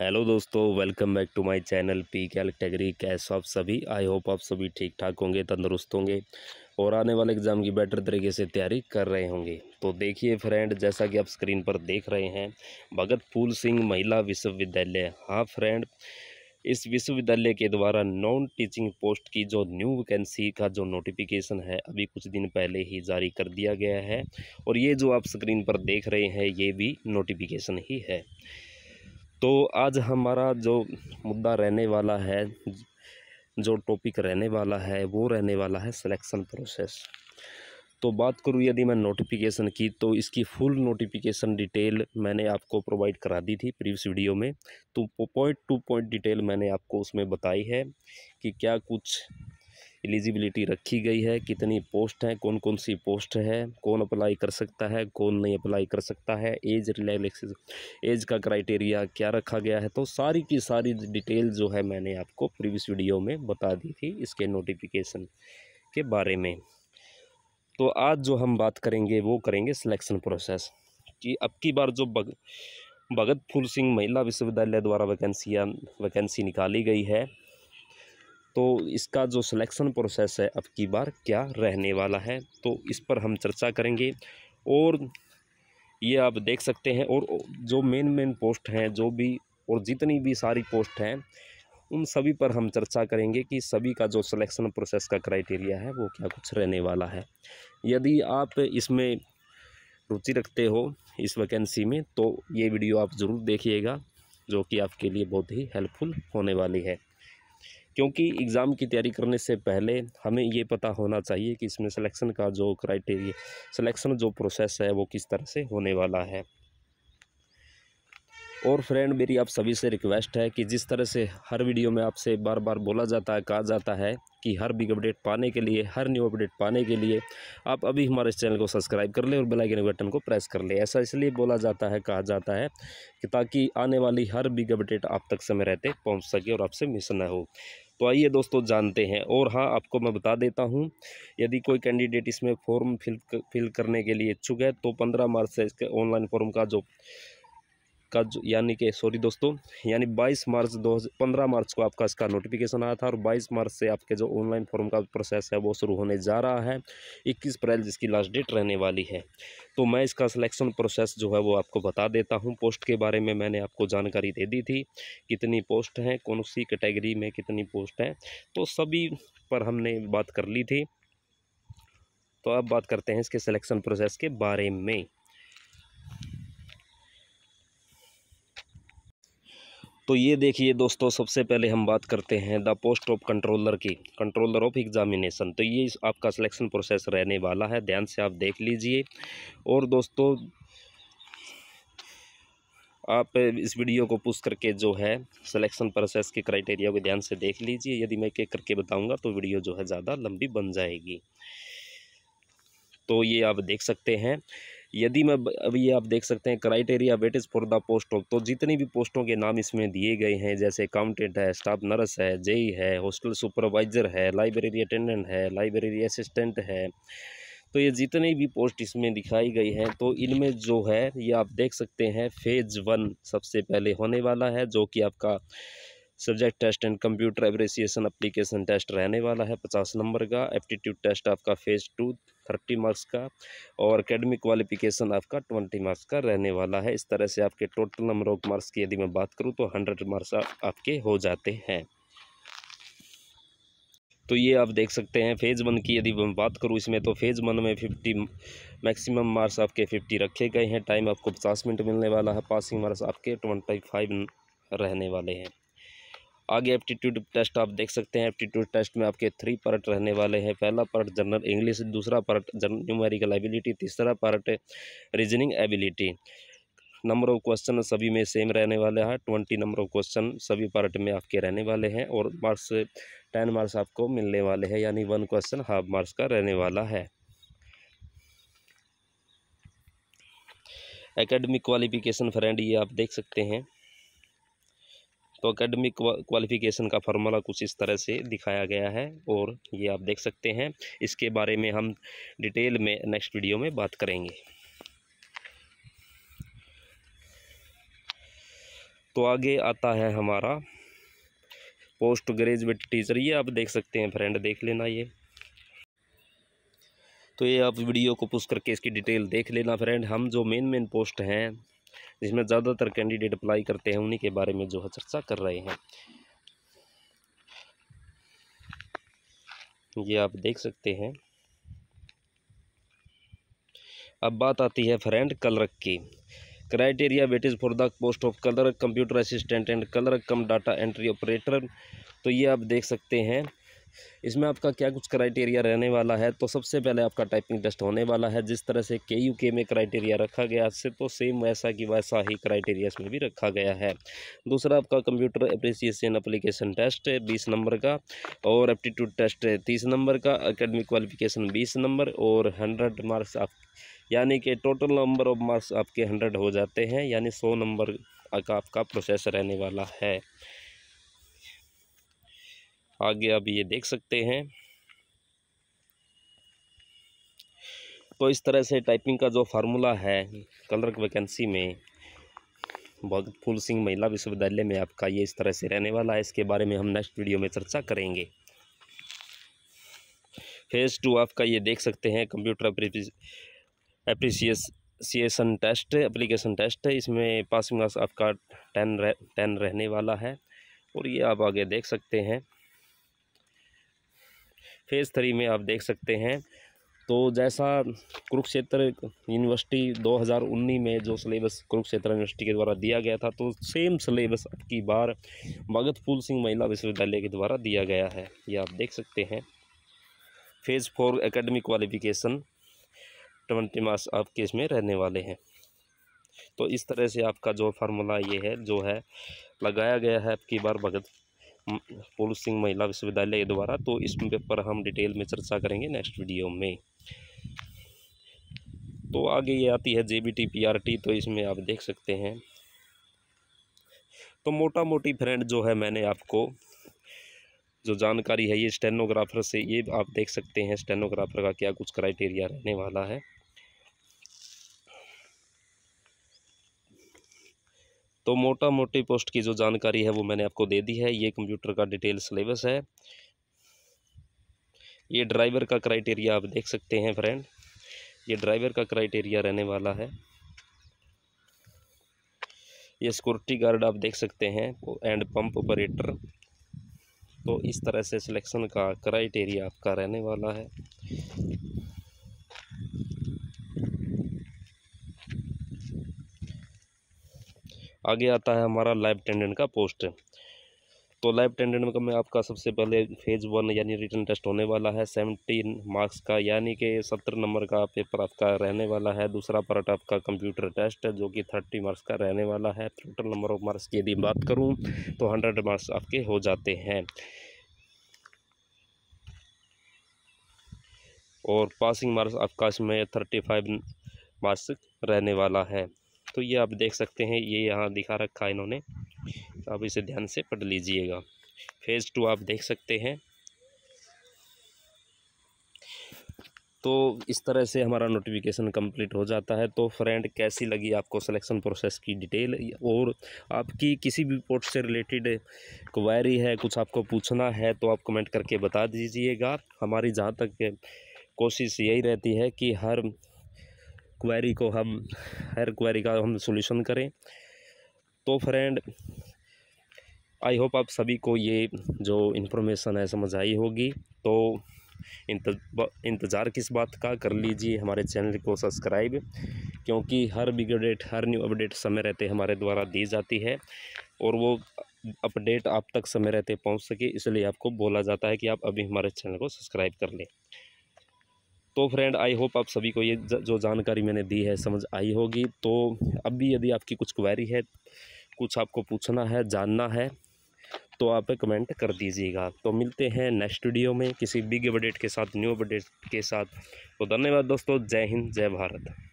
hello दोस्तों welcome back to my channel P K टेगरी cash आप सभी आई होप आप सभी ठीक ठाक होंगे तंदुरुस्त होंगे और आने वाले एग्ज़ाम की बेटर तरीके से तैयारी कर रहे होंगे तो देखिए फ्रेंड जैसा कि आप स्क्रीन पर देख रहे हैं भगत फूल सिंह महिला विश्वविद्यालय हाँ फ्रेंड इस विश्वविद्यालय के द्वारा नॉन टीचिंग पोस्ट की जो न्यू वैकेंसी का जो नोटिफिकेशन है अभी कुछ दिन पहले ही जारी कर दिया गया है और ये जो आप स्क्रीन पर देख रहे हैं ये भी नोटिफिकेशन ही है तो आज हमारा जो मुद्दा रहने वाला है जो टॉपिक रहने वाला है वो रहने वाला है सिलेक्शन प्रोसेस तो बात करूँ यदि मैं नोटिफिकेशन की तो इसकी फुल नोटिफिकेशन डिटेल मैंने आपको प्रोवाइड करा दी थी प्रीवियस वीडियो में तो पॉइंट टू पॉइंट डिटेल मैंने आपको उसमें बताई है कि क्या कुछ एलिजिबिलिटी रखी गई है कितनी पोस्ट हैं कौन कौन सी पोस्ट है कौन अप्लाई कर सकता है कौन नहीं अप्लाई कर सकता है एज रिलैक्स एज का क्राइटेरिया क्या रखा गया है तो सारी की सारी डिटेल जो है मैंने आपको प्रीवियस वीडियो में बता दी थी इसके नोटिफिकेशन के बारे में तो आज जो हम बात करेंगे वो करेंगे सिलेक्शन प्रोसेस कि अब की बार जो बग भगत फूल सिंह महिला विश्वविद्यालय द्वारा वैकेंसियाँ वैकेंसी निकाली गई है तो इसका जो सिलेक्शन प्रोसेस है अब की बार क्या रहने वाला है तो इस पर हम चर्चा करेंगे और ये आप देख सकते हैं और जो मेन मेन पोस्ट हैं जो भी और जितनी भी सारी पोस्ट हैं उन सभी पर हम चर्चा करेंगे कि सभी का जो सिलेक्शन प्रोसेस का क्राइटेरिया है वो क्या कुछ रहने वाला है यदि आप इसमें रुचि रखते हो इस वैकेंसी में तो ये वीडियो आप ज़रूर देखिएगा जो कि आपके लिए बहुत ही हेल्पफुल होने वाली है क्योंकि एग्ज़ाम की तैयारी करने से पहले हमें ये पता होना चाहिए कि इसमें सिलेक्शन का जो क्राइटेरिया सिलेक्शन जो प्रोसेस है वो किस तरह से होने वाला है और फ्रेंड मेरी आप सभी से रिक्वेस्ट है कि जिस तरह से हर वीडियो में आपसे बार बार बोला जाता है कहा जाता है कि हर बिग अपडेट पाने के लिए हर न्यू अपडेट पाने के लिए आप अभी हमारे इस चैनल को सब्सक्राइब कर लें और बेल आइकन बटन को प्रेस कर लें ऐसा इसलिए बोला जाता है कहा जाता है कि ताकि आने वाली हर बिग अपडेट आप तक समय रहते पहुँच सके और आपसे मिस ना हो तो आइए दोस्तों जानते हैं और हाँ आपको मैं बता देता हूँ यदि कोई कैंडिडेट इसमें फॉर्म फिल फिल करने के लिए इच्छुक है तो पंद्रह मार्च से इसके ऑनलाइन फॉर्म का जो का जो यानी कि सॉरी दोस्तों यानी 22 मार्च पंद्रह मार्च को आपका इसका नोटिफिकेशन आया था और 22 मार्च से आपके जो ऑनलाइन फॉर्म का प्रोसेस है वो शुरू होने जा रहा है 21 अप्रैल जिसकी लास्ट डेट रहने वाली है तो मैं इसका सिलेक्शन प्रोसेस जो है वो आपको बता देता हूँ पोस्ट के बारे में मैंने आपको जानकारी दे दी थी कितनी पोस्ट हैं कौन सी कैटेगरी में कितनी पोस्ट हैं तो सभी पर हमने बात कर ली थी तो अब बात करते हैं इसके सिलेक्शन प्रोसेस के बारे में तो ये देखिए दोस्तों सबसे पहले हम बात करते हैं द पोस्ट ऑफ कंट्रोलर की कंट्रोलर ऑफ एग्ज़ामिनेशन तो ये आपका सिलेक्शन प्रोसेस रहने वाला है ध्यान से आप देख लीजिए और दोस्तों आप इस वीडियो को पुश करके जो है सिलेक्शन प्रोसेस के क्राइटेरिया को ध्यान से देख लीजिए यदि मैं एक करके बताऊँगा तो वीडियो जो है ज़्यादा लंबी बन जाएगी तो ये आप देख सकते हैं यदि मैं अभी आप देख सकते हैं criteria weightage for the post of तो जितनी भी पोस्टों के नाम इसमें दिए गए हैं जैसे अकाउंटेंट है स्टाफ नर्स है जेई है हॉस्टल सुपरवाइज़र है लाइब्रेरी अटेंडेंट है लाइब्रेरी असिस्टेंट है तो ये जितने भी पोस्ट इसमें दिखाई गई हैं तो इनमें जो है ये आप देख सकते हैं फेज़ वन सबसे पहले होने वाला है जो कि आपका subject test and computer appreciation application test रहने वाला है पचास नंबर का एप्टीट्यूड टेस्ट आपका फेज़ टू थर्टी मार्क्स का और अकेडमिक क्वालिफिकेशन आपका ट्वेंटी मार्क्स का रहने वाला है इस तरह से आपके टोटल नंबर ऑफ मार्क्स की यदि मैं बात करूँ तो हंड्रेड मार्क्स आपके हो जाते हैं तो ये आप देख सकते हैं फेज़ वन की यदि मैं बात करूँ इसमें तो फेज़ वन में फिफ्टी मैक्सिमम मार्क्स आपके फिफ्टी रखे गए हैं टाइम आपको पचास मिनट मिलने वाला है पासिंग मार्क्स आपके ट्वेंटी फाइव रहने वाले हैं आगे एप्टीट्यूड टेस्ट आप देख सकते हैं एप्टीट्यूड टेस्ट में आपके थ्री पार्ट रहने वाले हैं पहला पार्ट जनरल इंग्लिश दूसरा पार्ट जनरल न्यूमेरिकल एबिलिटी तीसरा part reasoning ability number of question सभी में सेम रहने वाला है ट्वेंटी नंबर ऑफ क्वेश्चन सभी पार्ट में आपके रहने वाले हैं और मार्क्स टेन मार्क्स आपको मिलने वाले हैं यानी वन क्वेश्चन हाफ मार्क्स का रहने वाला है एकेडमिक क्वालिफिकेशन फ्रेंड ये आप देख सकते हैं तो अकेडमिक क्वालिफ़िकेशन का फार्मूला कुछ इस तरह से दिखाया गया है और ये आप देख सकते हैं इसके बारे में हम डिटेल में नेक्स्ट वीडियो में बात करेंगे तो आगे आता है हमारा पोस्ट ग्रेजुएट टीचर ये आप देख सकते हैं फ्रेंड देख लेना ये तो ये आप वीडियो को पुश करके इसकी डिटेल देख लेना फ्रेंड हम जो मेन मेन पोस्ट हैं जिसमें ज़्यादातर कैंडिडेट अप्लाई करते हैं उन्हीं के बारे में जो है चर्चा कर रहे हैं ये आप देख सकते हैं अब बात आती है फ्रेंड कलर की criteria weight is for the post of clerk computer assistant and clerk cum data entry operator तो ये आप देख सकते हैं इसमें आपका क्या कुछ क्राइटेरिया रहने वाला है तो सबसे पहले आपका टाइपिंग टेस्ट होने वाला है जिस तरह से के यू के में क्राइटेरिया रखा गया से तो सेम वैसा कि वैसा ही क्राइटेरिया इसमें भी रखा गया है दूसरा आपका कंप्यूटर अप्रिसिएशन अप्लीकेशन टेस्ट है बीस नंबर का और एप्टीट्यूड टेस्ट है तीस नंबर का अकेडमिक क्वालिफिकेशन बीस नंबर और हंड्रेड मार्क्स आप यानी कि टोटल नंबर ऑफ मार्क्स आपके हंड्रेड हो जाते हैं यानी सौ नंबर का आपका प्रोसेस रहने वाला है आगे आप ये देख सकते हैं तो इस तरह से टाइपिंग का जो फार्मूला है कलर वैकेंसी में भगत फूल सिंह महिला विश्वविद्यालय में आपका ये इस तरह से रहने वाला है इसके बारे में हम नेक्स्ट वीडियो में चर्चा करेंगे फेज़ टू आपका ये देख सकते हैं computer appreciation test application test है इसमें पासिंग मार्क्स आपका टेन रह टेन रहने वाला है और ये आप आगे देख सकते हैं फेज़ थ्री में आप देख सकते हैं तो जैसा कुरुक्षेत्र यूनिवर्सिटी 2019 में जो सिलेबस कुरुक्षेत्र यूनिवर्सिटी के द्वारा दिया गया था तो सेम सिलेबस अब की बार भगत फूल सिंह महिला विश्वविद्यालय के द्वारा दिया गया है ये आप देख सकते हैं phase four academic qualification twenty marks आपके इसमें रहने वाले हैं तो इस तरह से आपका जो फार्मूला ये है जो है लगाया गया है आपकी बार भगत पोल सिंह महिला विश्वविद्यालय द्वारा तो इस पर हम डिटेल में चर्चा करेंगे नेक्स्ट वीडियो में तो आगे ये आती है J B T P R T तो इसमें आप देख सकते हैं तो मोटा मोटी फ्रेंड जो है मैंने आपको जो जानकारी है ये स्टेनोग्राफर से ये आप देख सकते हैं स्टेनोग्राफर का क्या कुछ क्राइटेरिया रहने वाला है तो मोटा मोटी पोस्ट की जो जानकारी है वो मैंने आपको दे दी है ये कंप्यूटर का डिटेल सिलेबस है ये ड्राइवर का क्राइटेरिया आप देख सकते हैं फ्रेंड ये ड्राइवर का क्राइटेरिया रहने वाला है ये सिक्योरिटी गार्ड आप देख सकते हैं एंड पंप ऑपरेटर तो इस तरह से सिलेक्शन का क्राइटेरिया आपका रहने वाला है आगे आता है हमारा लाइव अटेंडेंट का पोस्ट तो लाइव अटेंडेंट में आपका सबसे पहले फेज़ वन यानी रिटर्न टेस्ट होने वाला है सेवनटीन मार्क्स का यानी कि सत्तर नंबर का पेपर आपका रहने वाला है दूसरा पार्ट आपका कंप्यूटर टेस्ट है जो कि थर्टी मार्क्स का रहने वाला है टोटल नंबर ऑफ मार्क्स की यदि बात करूँ तो हंड्रेड मार्क्स आपके हो जाते हैं और पासिंग मार्क्स आपका इसमें थर्टी फाइव मार्क्स रहने वाला है तो ये आप देख सकते हैं ये यहाँ दिखा रखा है इन्होंने तो आप इसे ध्यान से पढ़ लीजिएगा फेज़ टू आप देख सकते हैं तो इस तरह से हमारा नोटिफिकेशन कंप्लीट हो जाता है तो फ्रेंड कैसी लगी आपको सिलेक्शन प्रोसेस की डिटेल और आपकी किसी भी पोस्ट से रिलेटेड क्वायरी है कुछ आपको पूछना है तो आप कमेंट करके बता दीजिएगा हमारी जहाँ तक कोशिश यही रहती है कि हर क्वेरी को हम हर क्वेरी का हम सॉल्यूशन करें तो फ्रेंड आई होप आप सभी को ये जो इन्फॉर्मेशन है समझ आई होगी तो इंतज़ार किस बात का कर लीजिए हमारे चैनल को सब्सक्राइब क्योंकि हर बिग अपडेट हर न्यू अपडेट समय रहते हमारे द्वारा दी जाती है और वो अपडेट आप तक समय रहते पहुंच सके इसलिए आपको बोला जाता है कि आप अभी हमारे चैनल को सब्सक्राइब कर लें तो फ्रेंड आई होप आप सभी को ये जो जानकारी मैंने दी है समझ आई होगी तो अब भी यदि आपकी कुछ क्वेरी है कुछ आपको पूछना है जानना है तो आप कमेंट कर दीजिएगा तो मिलते हैं नेक्स्ट वीडियो में किसी बिग अपडेट के साथ न्यू अपडेट के साथ तो धन्यवाद दोस्तों जय हिंद जय भारत